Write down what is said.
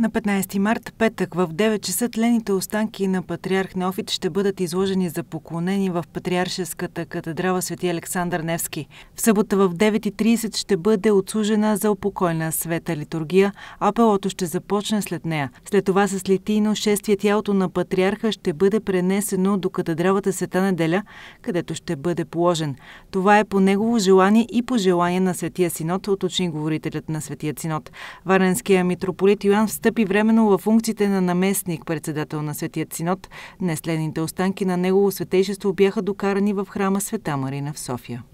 На 15 март, петък, в 9 часа тлените останки на патриарх Неофит ще бъдат изложени за поклонени в Патриаршеската катедрала Свети Александър Невски. В събота в 9.30 ще бъде отслужена за упокойна света литургия, а пелото ще започне след нея. След това с литийно шествие тялото на патриарха ще бъде пренесено до катедралата Света неделя, където ще бъде положен. Това е по негово желание и по желание на Светия Синод, уточни говорителят на Светия Синод. Варенския митрополит Йоан Стъп встъпи временно във функциите на наместник, председател на Светият Синод, днес останки на негово светейшество бяха докарани в храма Света Марина в София.